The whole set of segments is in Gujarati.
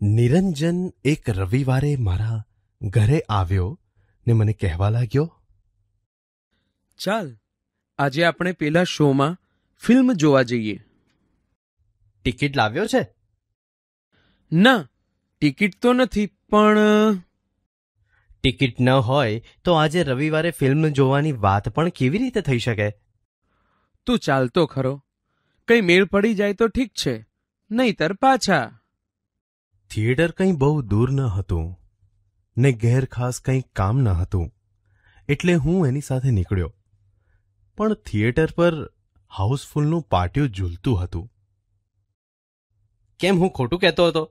નિરંજન એક રવિવારે મારા ઘરે આવ્યો ને મને કહેવા લાગ્યો ચાલ આજે આપણે પેલા શોમાં ફિલ્મ જોવા જઈએ ટિકિટ લાવ્યો છે ના ટિકિટ તો નથી પણ ટિકિટ ન હોય તો આજે રવિવારે ફિલ્મ જોવાની વાત પણ કેવી રીતે થઈ શકે તું ચાલતો ખરો કંઈ મેળ પડી જાય તો ઠીક છે નહીતર પાછા થિયેટર કંઈ બહુ દૂર ન હતું ને ઘેર ખાસ કંઈ કામ ન હતું એટલે હું એની સાથે નીકળ્યો પણ થિયેટર પર હાઉસફુલનું પાટિયું ઝૂલતું હતું કેમ હું ખોટું કહેતો હતો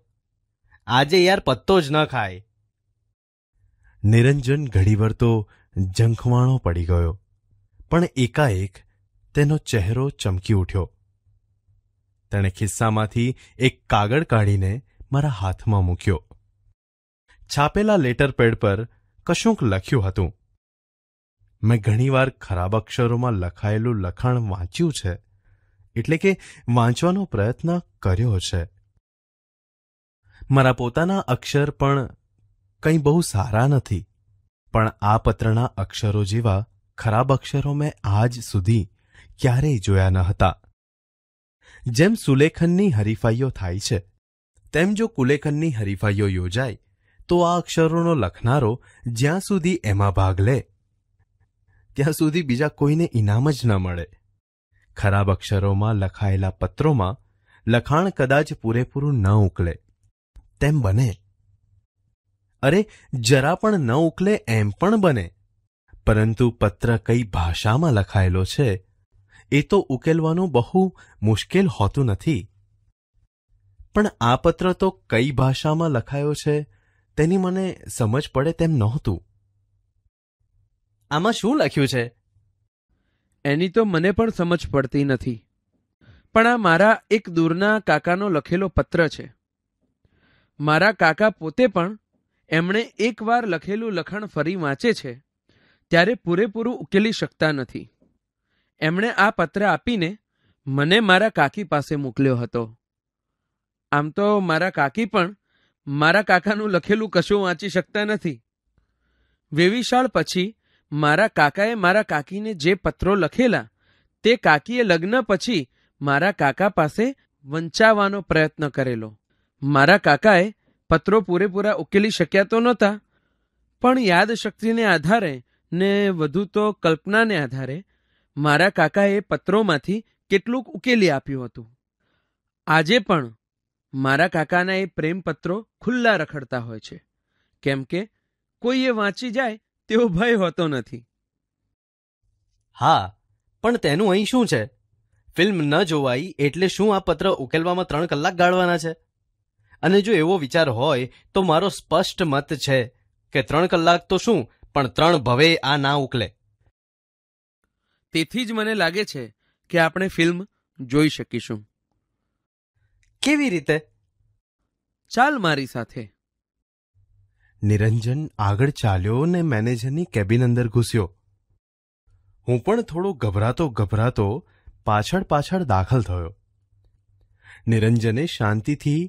આજે યાર પત્તો જ ન ખાય નિરંજન ઘડીવર તો જંખવાણો પડી ગયો પણ એકાએક તેનો ચહેરો ચમકી ઉઠ્યો તેણે ખિસ્સામાંથી એક કાગળ કાઢીને મારા હાથમાં મૂક્યો છાપેલા લેટર પેડ પર કશુંક લખ્યું હતું મેં ઘણીવાર ખરાબ અક્ષરોમાં લખાયેલું લખાણ વાંચ્યું છે એટલે કે વાંચવાનો પ્રયત્ન કર્યો છે મારા પોતાના અક્ષર પણ કંઈ બહુ સારા નથી પણ આ પત્રના અક્ષરો જેવા ખરાબ અક્ષરો મેં આજ સુધી ક્યારેય જોયા ન હતા જેમ સુલેખનની હરીફાઈઓ થાય છે તેમ જો કુલેખનની હરીફાઈઓ યોજાય તો આ અક્ષરોનો લખનારો જ્યાં સુધી એમાં ભાગ લે ત્યાં સુધી બીજા કોઈને ઇનામ જ ન મળે ખરાબ અક્ષરોમાં લખાયેલા પત્રોમાં લખાણ કદાચ પૂરેપૂરું ન ઉકલે તેમ બને અરે જરા પણ ન ઉકલે એમ પણ બને પરંતુ પત્ર કઈ ભાષામાં લખાયેલો છે એ તો ઉકેલવાનું બહુ મુશ્કેલ હોતું નથી પણ આ પત્ર તો કઈ ભાષામાં લખાયો છે તેની મને સમજ પડે તેમ નહોતું આમાં શું લખ્યું છે એની તો મને પણ સમજ પડતી નથી પણ આ મારા એક દૂરના કાકાનો લખેલો પત્ર છે મારા કાકા પોતે પણ એમણે એકવાર લખેલું લખાણ ફરી વાંચે છે ત્યારે પૂરેપૂરું ઉકેલી શકતા નથી એમણે આ પત્ર આપીને મને મારા કાકી પાસે મોકલ્યો હતો આમ તો મારા કાકી પણ મારા કાકાનું લખેલું કશું વાંચી શકતા નથી વેવિશાળ પછી મારા કાકાએ મારા કાકીને જે પત્રો લખેલા તે કાકીએ લગ્ન પછી મારા કાકા પાસે વંચાવવાનો પ્રયત્ન કરેલો મારા કાકાએ પત્રો પૂરેપૂરા ઉકેલી શક્યા તો નહોતા પણ યાદશક્તિને આધારે ને વધુ તો કલ્પનાને આધારે મારા કાકાએ પત્રોમાંથી કેટલુંક ઉકેલી આપ્યું હતું આજે પણ મારા કાકાના એ પ્રેમપત્રો ખુલ્લા રખડતા હોય છે કેમ કે કોઈએ વાંચી જાય તેવો ભય હોતો નથી હા પણ તેનું અહીં શું છે ફિલ્મ ન જોવાઈ એટલે શું આ પત્ર ઉકેલવામાં ત્રણ કલાક ગાળવાના છે અને જો એવો વિચાર હોય તો મારો સ્પષ્ટ મત છે કે ત્રણ કલાક તો શું પણ ત્રણ ભવે આ ના ઉકલે તેથી જ મને લાગે છે કે આપણે ફિલ્મ જોઈ શકીશું કેવી રીતે ચાલ મારી સાથે નિરંજન આગળ ચાલ્યો ને મેનેજરની કેબિન અંદર ઘૂસ્યો હું પણ થોડો ગભરાતો ગભરાતો પાછળ પાછળ દાખલ થયો નિરંજને શાંતિથી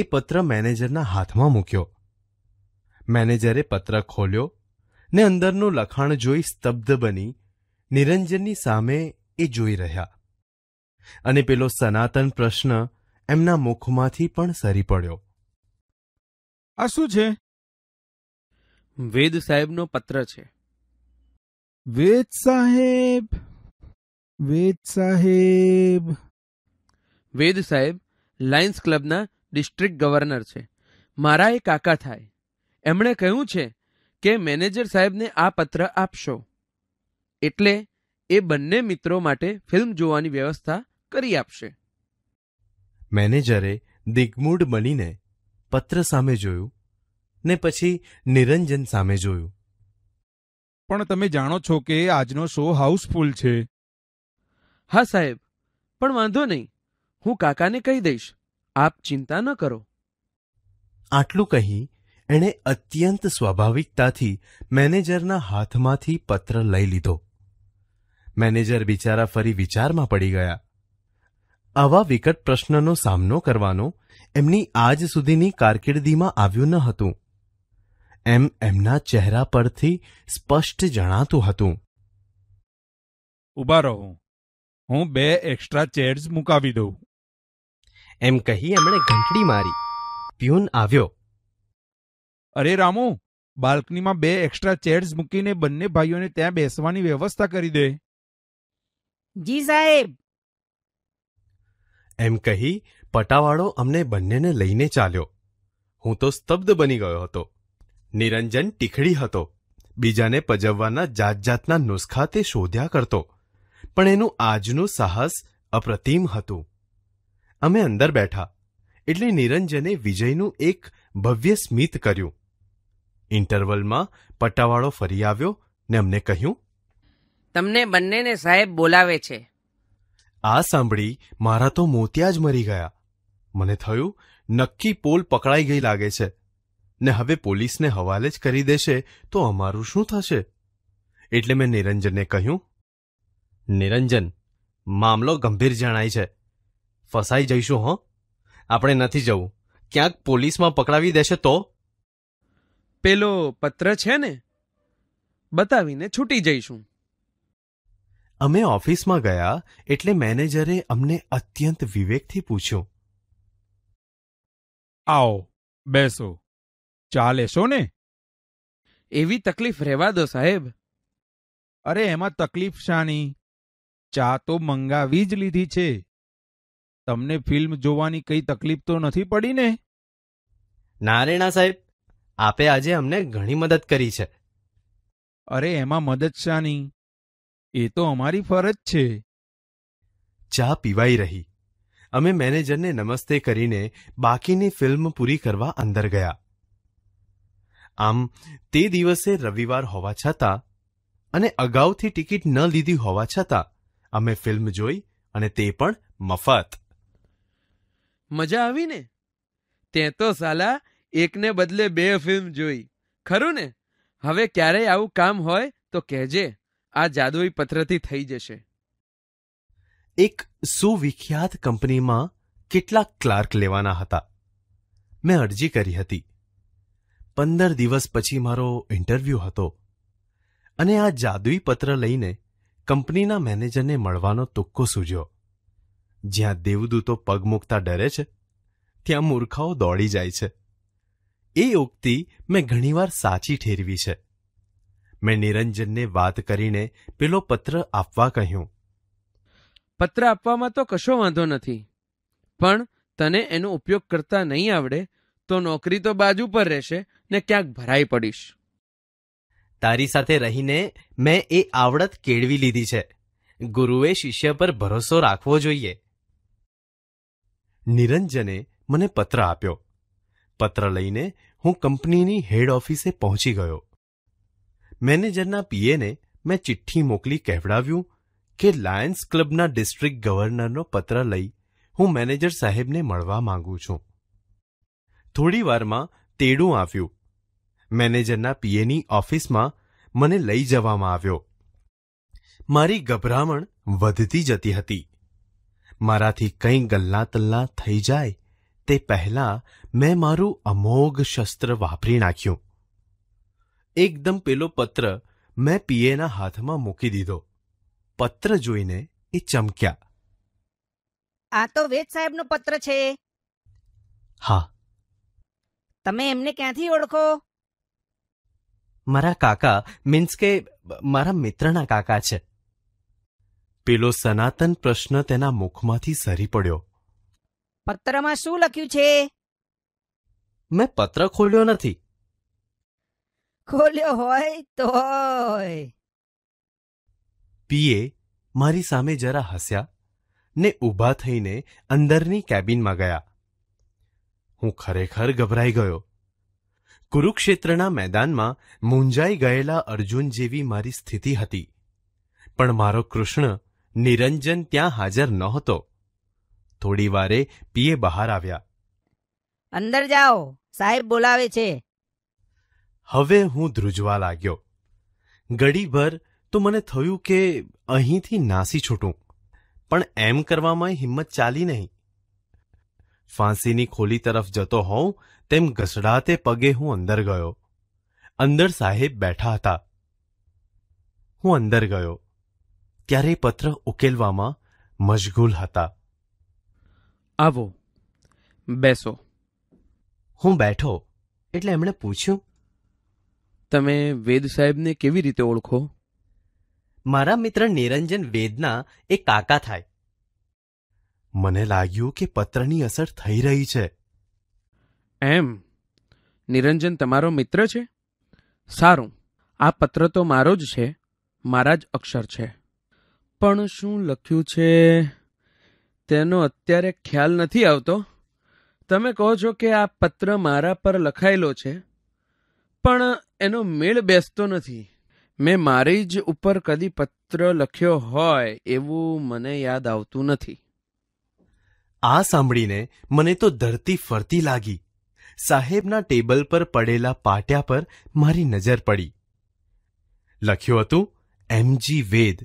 એ પત્ર મેનેજરના હાથમાં મૂક્યો મેનેજરે પત્ર ખોલ્યો ને અંદરનું લખાણ જોઈ સ્તબ્ધ બની નિરંજનની સામે એ જોઈ રહ્યા અને પેલો સનાતન પ્રશ્ન એમના મુખમાંથી પણ સરી પડ્યો આ શું છે વેદ સાહેબનો પત્ર છે વેદ સાહેબ વેદ સાહેબ વેદ સાહેબ લાયન્સ ક્લબના ડિસ્ટ્રિક્ટ ગવર્નર છે મારા એ કાકા થાય એમણે કહ્યું છે કે મેનેજર સાહેબને આ પત્ર આપશો એટલે એ બંને મિત્રો માટે ફિલ્મ જોવાની વ્યવસ્થા કરી આપશે મેનેજરે દિગ્મૂઢ બનીને પત્ર સામે જોયું ને પછી નિરંજન સામે જોયું પણ તમે જાણો છો કે આજનો શો હાઉસફુલ છે હા સાહેબ પણ વાંધો નહીં હું કાકાને કહી દઈશ આપ ચિંતા ન કરો આટલું કહી એણે અત્યંત સ્વાભાવિકતાથી મેનેજરના હાથમાંથી પત્ર લઈ લીધો મેનેજર બિચારા ફરી વિચારમાં પડી ગયા આવા વિકટ પ્રશ્નનો સામનો કરવાનો એમની આજ સુધીની કારકિર્દીમાં આવ્યું ન હતું એમ એમના ચહેરા પરથી સ્પષ્ટ જણાતું હતું ઊભા રહો હું બે એક્સ્ટ્રા ચેર્સ મુકાવી દઉં એમ કહી એમણે ઘંટડી મારી પ્યુન આવ્યો અરે રામુ બાલ્કનીમાં બે એક્સ્ટ્રા ચેર્સ મૂકીને બંને ભાઈઓને ત્યાં બેસવાની વ્યવસ્થા કરી દે જી સાહેબ એમ કહી પટાવાળો અમને બંનેને લઈને ચાલ્યો હું તો સ્તબ્ધ બની ગયો હતો નિરંજન ટીખડી હતો બીજાને પજવવાના જાત જાતના નુસ્ખા તે શોધ્યા કરતો પણ એનું આજનું સાહસ અપ્રતિમ હતું અમે અંદર બેઠા એટલે નિરંજને વિજયનું એક ભવ્ય સ્મિત કર્યું ઇન્ટરવલમાં પટાવાળો ફરી આવ્યો ને અમને કહ્યું તમને બંનેને સાહેબ બોલાવે છે આ સાંભળી મારા તો મોતિયા જ મરી ગયા મને થયું નક્કી પોલ પકડાઈ ગઈ લાગે છે ને હવે પોલીસને હવાલે જ કરી દેશે તો અમારું શું થશે એટલે મેં નિરંજનને કહ્યું નિરંજન મામલો ગંભીર જણાય છે ફસાઈ જઈશું હો આપણે નથી જવું ક્યાંક પોલીસમાં પકડાવી દેશે તો પેલો પત્ર છે ને બતાવીને છૂટી જઈશું અમે ઓફિસમાં ગયા એટલે મેનેજરે અમને અત્યંત વિવેકથી પૂછ્યું આવો બેસો ચા લેશો ને એવી તકલીફ રહેવા દો સાહેબ અરે એમાં તકલીફ શાની ચા તો મંગાવી જ લીધી છે તમને ફિલ્મ જોવાની કઈ તકલીફ તો નથી પડી ને ના સાહેબ આપે આજે અમને ઘણી મદદ કરી છે અરે એમાં મદદ શાની એ તો અમારી ફરજ છે ચા પીવાઈ રહી અમે મેનેજરને નમસ્તે કરીને બાકીની ફિલ્મ પૂરી કરવા અંદર ગયા આમ તે દિવસે રવિવાર હોવા છતાં અને અગાઉથી ટિકિટ ન લીધી હોવા છતાં અમે ફિલ્મ જોઈ અને તે પણ મફત મજા આવી ને તે તો સાલા એકને બદલે બે ફિલ્મ જોઈ ખરું ને હવે ક્યારેય આવું કામ હોય તો કહેજે આ જાદુઈ પત્રથી થઈ જશે એક સુવિખ્યાત કંપનીમાં કેટલાક ક્લાર્ક લેવાના હતા મેં અરજી કરી હતી પંદર દિવસ પછી મારો ઇન્ટરવ્યૂ હતો અને આ જાદુઈ પત્ર લઈને કંપનીના મેનેજરને મળવાનો તુક્કો સૂજ્યો જ્યાં દેવદૂતો પગ મૂકતા ડરે છે ત્યાં મૂર્ખાઓ દોડી જાય છે એ ઉક્તિ મેં ઘણીવાર સાચી ઠેરવી છે મેં નિરંજનને વાત કરીને પેલો પત્ર આપવા કહ્યું પત્ર આપવામાં તો કશો વાંધો નથી પણ તને એનો ઉપયોગ કરતા નહીં આવડે તો નોકરી તો બાજુ પર રહેશે ને ક્યાંક ભરાઈ પડીશ તારી સાથે રહીને મેં એ આવડત કેળવી લીધી છે ગુરુએ શિષ્ય પર ભરોસો રાખવો જોઈએ નિરંજને મને પત્ર આપ્યો પત્ર લઈને હું કંપનીની હેડ ઓફિસે પહોંચી ગયો મેનેજરના પીએને મેં ચિઠ્ઠી મોકલી કહેવડાવ્યું કે લાયન્સ ક્લબના ડિસ્ટ્રિક્ટ ગવર્નરનો પત્ર લઈ હું મેનેજર સાહેબને મળવા માંગુ છું થોડી વારમાં તેડું આવ્યું મેનેજરના પીએની ઓફિસમાં મને લઈ જવામાં આવ્યો મારી ગભરામણ વધતી જતી હતી મારાથી કંઈ ગલ્લા તલ્લા થઈ જાય તે પહેલાં મેં મારું અમોઘ શસ્ત્ર વાપરી નાખ્યું એકદમ પેલો પત્ર મેં પીએના હાથમાં મૂકી દીધો પત્ર જોઈને એ ચમક્યા આ તો વેદ સાહેબનો પત્ર છે હા તમે એમને ક્યાંથી ઓળખો મારા કાકા મીન્સ કે મારા મિત્રના કાકા છે પેલો સનાતન પ્રશ્ન તેના મુખમાંથી સરી પડ્યો પત્રમાં શું લખ્યું છે મેં પત્ર ખોલ્યો નથી ખોલ્યો હોય તોય પીએ મારી સામે જરા હસ્યા ને ઊભા થઈને અંદરની કેબિનમાં ગયા હું ખરેખર ગભરાઈ ગયો કુરુક્ષેત્રના મેદાનમાં મૂંઝાઈ ગયેલા અર્જુન જેવી મારી સ્થિતિ હતી પણ મારો કૃષ્ણ નિરંજન ત્યાં હાજર નહોતો થોડી વારે પીએ બહાર આવ્યા અંદર જાઓ સાહેબ બોલાવે છે હવે હું ધ્રુજવા લાગ્યો ઘડીભર તો મને થયું કે અહીંથી નાસી છૂટું પણ એમ કરવામાં હિંમત ચાલી નહીં ફાંસીની ખોલી તરફ જતો હોઉં તેમ ઘસડાતે પગે હું અંદર ગયો અંદર સાહેબ બેઠા હતા હું અંદર ગયો ત્યારે પત્ર ઉકેલવામાં મશગુલ હતા આવો બેસો હું બેઠો એટલે એમણે પૂછ્યું તમે વેદ સાહેબને કેવી રીતે ઓળખો મારા મિત્ર નિરંજન વેદના એ કાકા થાય મને લાગ્યું કે પત્રની અસર થઈ રહી છે એમ નિરંજન તમારો મિત્ર છે સારું આ પત્ર તો મારો જ છે મારા જ અક્ષર છે પણ શું લખ્યું છે તેનો અત્યારે ખ્યાલ નથી આવતો તમે કહો છો કે આ પત્ર મારા પર લખાયેલો છે પણ એનો મેળ બેસતો નથી મેં મારી જ ઉપર કદી પત્ર લખ્યો હોય એવું મને યાદ આવતું નથી આ સાંભળીને મને તો ધરતી ફરતી લાગી સાહેબના ટેબલ પર પડેલા પાટિયા પર મારી નજર પડી લખ્યું હતું એમજી વેદ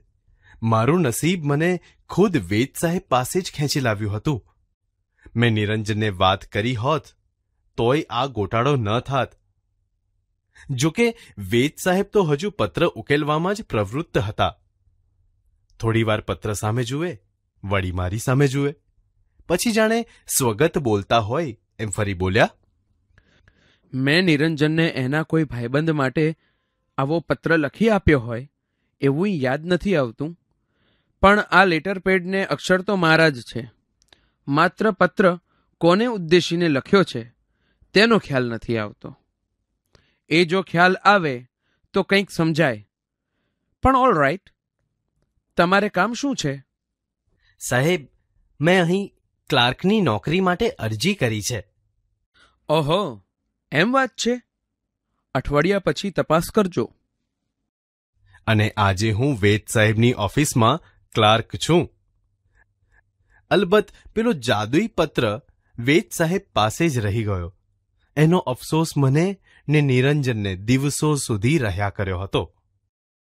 મારું નસીબ મને ખુદ વેદ સાહેબ પાસે જ ખેંચી લાવ્યું હતું મેં નિરંજનને વાત કરી હોત તોય આ ગોટાળો ન થાત જો કે વેદ સાહેબ તો હજુ પત્ર ઉકેલવામાં જ પ્રવૃત્ત હતા થોડીવાર પત્ર સામે જુએ વળી મારી સામે જુએ પછી જાણે સ્વગત બોલતા હોય એમ ફરી બોલ્યા મેં નિરંજનને એના કોઈ ભાઈબંધ માટે આવો પત્ર લખી આપ્યો હોય એવું યાદ નથી આવતું પણ આ લેટર પેડને અક્ષર તો મારા જ છે માત્ર પત્ર કોને ઉદ્દેશીને લખ્યો છે તેનો ખ્યાલ નથી આવતો એ જો ખ્યાલ આવે તો કંઈક સમજાય પણ ઓલ રાઈટ તમારે કામ શું છે સાહેબ મેં અહીં ક્લાર્કની નોકરી માટે અરજી કરી છે ઓહો એમ વાત છે અઠવાડિયા પછી તપાસ કરજો અને આજે હું વેદ સાહેબની ઓફિસમાં ક્લાર્ક છું અલબત્ત પેલો જાદુઈ પત્ર વેદ સાહેબ પાસે જ રહી ગયો એનો અફસોસ મને ને નિરંજનને દિવસો સુધી રહ્યા કર્યો હતો